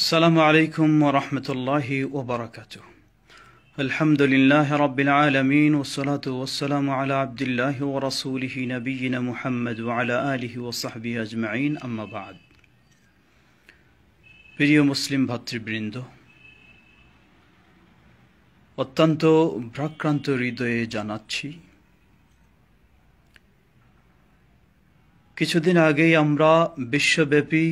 السلام عليكم ورحمة الله وبركاته الحمد لله رب العالمين والصلاة والسلام على عبد الله ورسوله نبينا محمد وعلى آله وصحبه أجمعين أما بعد প্রিয় মুসলিম ভাতৃবৃন্দ অত্যন্ত ভ্রাক্রান্ত হৃদয়ে জানাচ্ছি কিছুদিন আগেই আমরা বিশ্বব্যাপী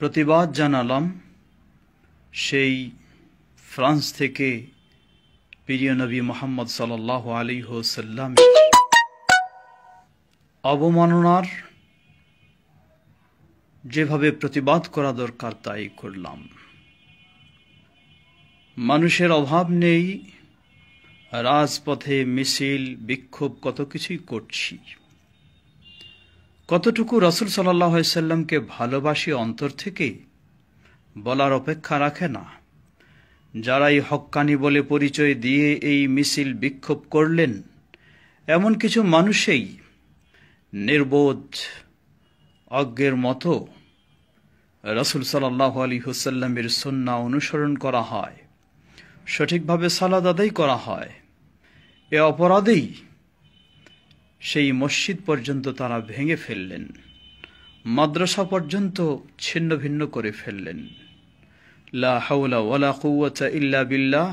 প্রতিবাদ জানালাম সেই ফ্রান্স থেকে প্রিয় নবী মোহাম্মদ সাল্লাহ আলী হোসাল্লাম অবমাননার যেভাবে প্রতিবাদ করা দরকার তাই করলাম মানুষের অভাব নেই রাজপথে মিছিল বিক্ষোভ কত কিছুই করছি কতটুকু রসুল সাল্লাহ ভালোবাসি অন্তর থেকে বলার অপেক্ষা রাখে না যারাই হক্কানি বলে পরিচয় দিয়ে এই মিছিল বিক্ষোভ করলেন এমন কিছু মানুষেই নির্বোধ অজ্ঞের মতো রসুল সাল্লাহ আলী হুসাল্লামের সন্না অনুসরণ করা হয় সঠিকভাবে সালাদ আদায় করা হয় এ অপরাধেই সেই মসজিদ পর্যন্ত তারা ভেঙে ফেললেন মাদ্রাসা পর্যন্ত ছিন্ন ভিন্ন করে ফেললেন লা হাওলা ওয়ালা ইল্লা বিল্লাহ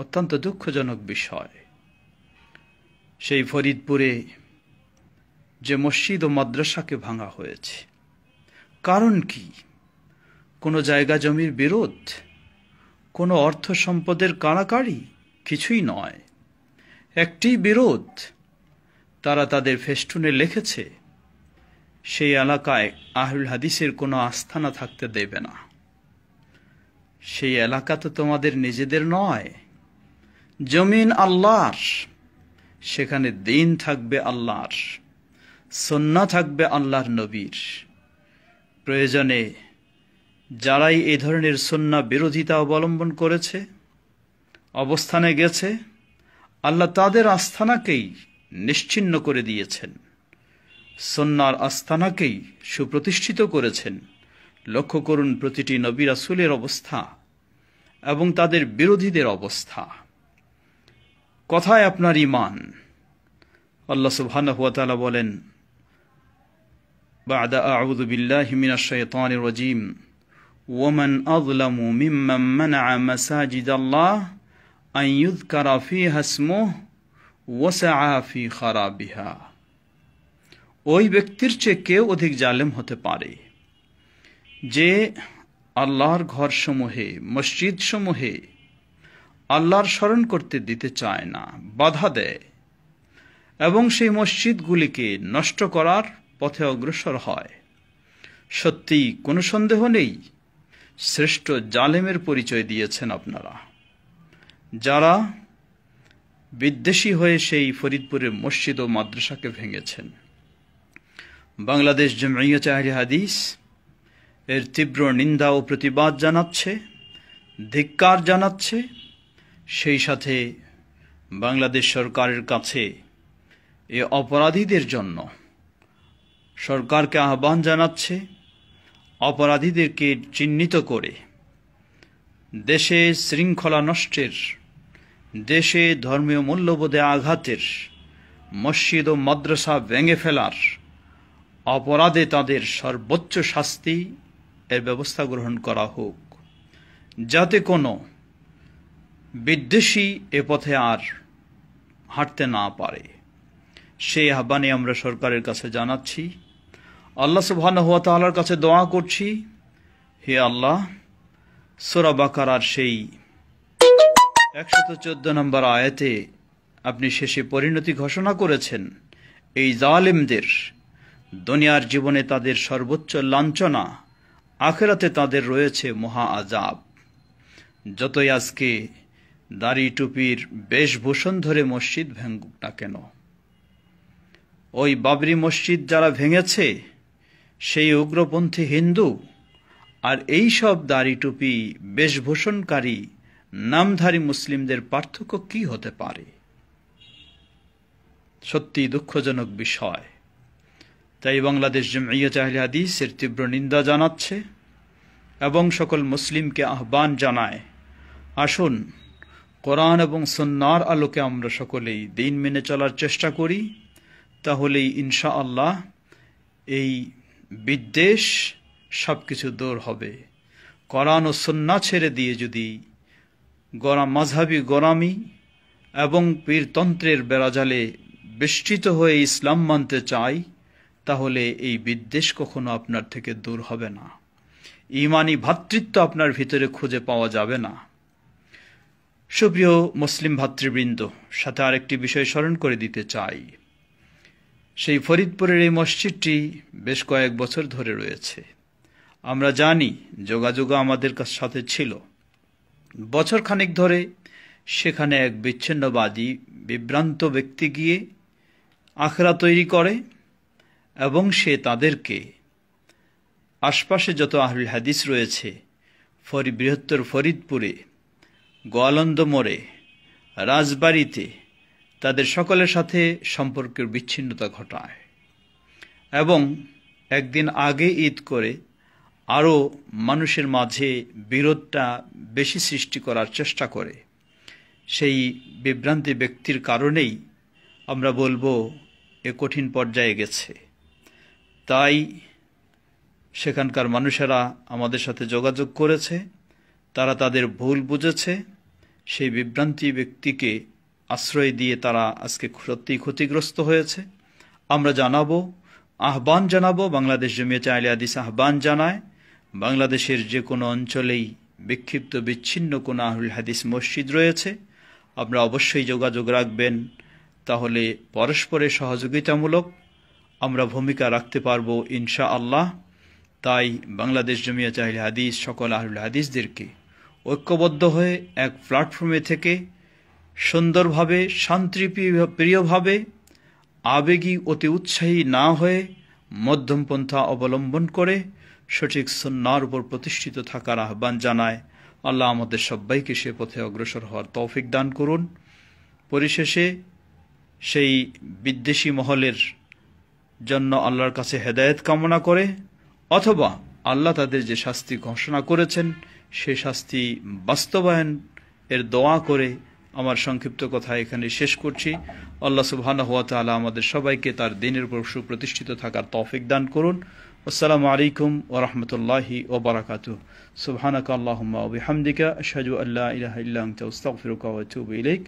অত্যন্ত দুঃখজনক বিষয় সেই ফরিদপুরে যে মসজিদ ও মাদ্রাসাকে ভাঙা হয়েছে কারণ কি কোনো জায়গা জমির বিরোধ কোনো অর্থ সম্পদের কাড়াকাড়ি কিছুই নয় একটি বিরোধ তারা তাদের ফেস্টুনে লিখেছে সেই এলাকায় আহুল হাদিসের কোনো আস্থানা থাকতে দেবে না সেই এলাকা তো তোমাদের নিজেদের নয় জমিন আল্লাহর সেখানে দিন থাকবে আল্লাহর সন্না থাকবে আল্লাহর নবীর প্রয়োজনে যারাই এ ধরনের সন্না বিরোধিতা অবলম্বন করেছে অবস্থানে গেছে আল্লাহ তাদের আস্থানাকেই নিশ্চিন্ন করে দিয়েছেন সন্ন্যার আস্তানাকেই সুপ্রতিষ্ঠিত করেছেন লক্ষ্য করুন প্রতিটি নবী রাসুলের অবস্থা এবং তাদের বিরোধীদের অবস্থা কথায় আপনার ইমান আল্লাহ সুবহানহাতালা বলেন বাদা أعوذ ওয়াসাফি খারাবিহা ওই ব্যক্তির চেয়ে কেউ অধিক জালেম হতে পারে যে আল্লাহর ঘর সমূহে মসজিদ সমূহে আল্লাহর স্মরণ করতে দিতে চায় না বাধা দেয় এবং সেই মসজিদগুলিকে নষ্ট করার পথে অগ্রসর হয় সত্যি কোনো সন্দেহ নেই শ্রেষ্ঠ জালেমের পরিচয় দিয়েছেন আপনারা যারা বিদ্বেষী হয়ে সেই ফরিদপুরের মসজিদ ও মাদ্রাসাকে ভেঙেছেন বাংলাদেশ জমাইয়া চাহরি হাদিস এর তীব্র নিন্দা ও প্রতিবাদ জানাচ্ছে ধিক্কার জানাচ্ছে সেই সাথে বাংলাদেশ সরকারের কাছে এ অপরাধীদের জন্য সরকারকে আহ্বান জানাচ্ছে অপরাধীদেরকে চিহ্নিত করে দেশে শৃঙ্খলা নষ্টের দেশে ধর্মীয় মূল্যবোধে আঘাতের মসজিদ ও মাদ্রাসা ভেঙে ফেলার অপরাধে তাদের সর্বোচ্চ শাস্তি এর ব্যবস্থা গ্রহণ করা হোক যাতে কোনো বিদ্বেষী এ পথে আর হাঁটতে না পারে সেই আহ্বানে আমরা সরকারের কাছে জানাচ্ছি আল্লাহ হুয়া তাল্লার কাছে দোয়া করছি হে আল্লাহ সোরা বাকারার সেই একশত চোদ্দ নম্বর আয়াতে আপনি শেষে পরিণতি ঘোষণা করেছেন এই জালেমদের দুনিয়ার জীবনে তাদের সর্বোচ্চ লাঞ্ছনা আখেরাতে তাদের রয়েছে মহা আজাব যতই আজকে দাড়ি টুপির বেশভূষণ ধরে মসজিদ ভেঙ্গুক না কেন ওই বাবরি মসজিদ যারা ভেঙেছে সেই উগ্রপন্থী হিন্দু আর এই সব দাড়ি টুপি বেশভূষণকারী নামধারী মুসলিমদের পার্থক্য কি হতে পারে সত্যি দুঃখজনক বিষয় তাই বাংলাদেশ জমিয়া চাহিল হাদিসের তীব্র নিন্দা জানাচ্ছে এবং সকল মুসলিমকে আহ্বান জানায় আসুন কোরআন এবং সন্ন্যার আলোকে আমরা সকলেই দিন মেনে চলার চেষ্টা করি তাহলেই ইনশা আল্লাহ এই বিদ্বেষ সব কিছু দূর হবে কোরআন ও সন্না ছেড়ে দিয়ে যদি গরাম মাঝহাবি গোরামি এবং পীরতন্ত্রের বেড়াজালে বেষ্টিত হয়ে ইসলাম মানতে চাই তাহলে এই বিদ্বেষ কখনো আপনার থেকে দূর হবে না ইমানি ভাতৃত্ব আপনার ভিতরে খুঁজে পাওয়া যাবে না সুপ্রিয় মুসলিম ভাতৃবৃন্দ সাথে আরেকটি বিষয় স্মরণ করে দিতে চাই সেই ফরিদপুরের এই মসজিদটি বেশ কয়েক বছর ধরে রয়েছে আমরা জানি যোগাযোগ আমাদের সাথে ছিল বছর খানিক ধরে সেখানে এক বিচ্ছিন্নবাদী বিভ্রান্ত ব্যক্তি গিয়ে আখড়া তৈরি করে এবং সে তাদেরকে আশপাশে যত আহলুল হাদিস রয়েছে ফরি বৃহত্তর ফরিদপুরে গোয়ালন্দ মোড়ে রাজবাড়িতে তাদের সকলের সাথে সম্পর্কের বিচ্ছিন্নতা ঘটায় এবং একদিন আগে ঈদ করে আরও মানুষের মাঝে বিরোধটা বেশি সৃষ্টি করার চেষ্টা করে সেই বিভ্রান্তি ব্যক্তির কারণেই আমরা বলবো এ কঠিন পর্যায়ে গেছে তাই সেখানকার মানুষেরা আমাদের সাথে যোগাযোগ করেছে তারা তাদের ভুল বুঝেছে সেই বিভ্রান্তি ব্যক্তিকে আশ্রয় দিয়ে তারা আজকে সত্যিই ক্ষতিগ্রস্ত হয়েছে আমরা জানাবো আহ্বান জানাবো বাংলাদেশ জমিয়ে চাইলে আদিস আহ্বান জানায় বাংলাদেশের যে কোনো অঞ্চলেই বিক্ষিপ্ত বিচ্ছিন্ন কোনো আহুল হাদিস মসজিদ রয়েছে আপনারা অবশ্যই যোগাযোগ রাখবেন তাহলে পরস্পরের সহযোগিতামূলক আমরা ভূমিকা রাখতে পারবো ইনশা আল্লাহ তাই বাংলাদেশ জমিয়া চাহিল হাদিস সকল আহুল হাদিসদেরকে ঐক্যবদ্ধ হয়ে এক প্ল্যাটফর্মে থেকে সুন্দরভাবে শান্তিপ্রিয়ভাবে আবেগী অতি উৎসাহী না হয়ে মধ্যমপন্থা অবলম্বন করে সঠিক সন্ন্যার উপর প্রতিষ্ঠিত থাকার আহ্বান জানায় আল্লাহ আমাদের সবাইকে সে পথে অগ্রসর হওয়ার তৌফিক দান করুন পরিশেষে সেই বিদ্বেষী মহলের জন্য আল্লাহর কাছে হেদায়েত কামনা করে অথবা আল্লাহ তাদের যে শাস্তি ঘোষণা করেছেন সে শাস্তি বাস্তবায়ন এর দোয়া করে আমার সংক্ষিপ্ত কথা এখানে শেষ করছি আল্লাহ সুবহান হুয়া তালা আমাদের সবাইকে তার দিনের উপর সুপ্রতিষ্ঠিত থাকার তফিক দান করুন আসসালামু আলাইকুম ও ওবরাকাত ও বারাকাত সুবহানাক আল্লাহ ইলাহা হামদিকা শাহজু আল্লাহ ওয়া ইলাইক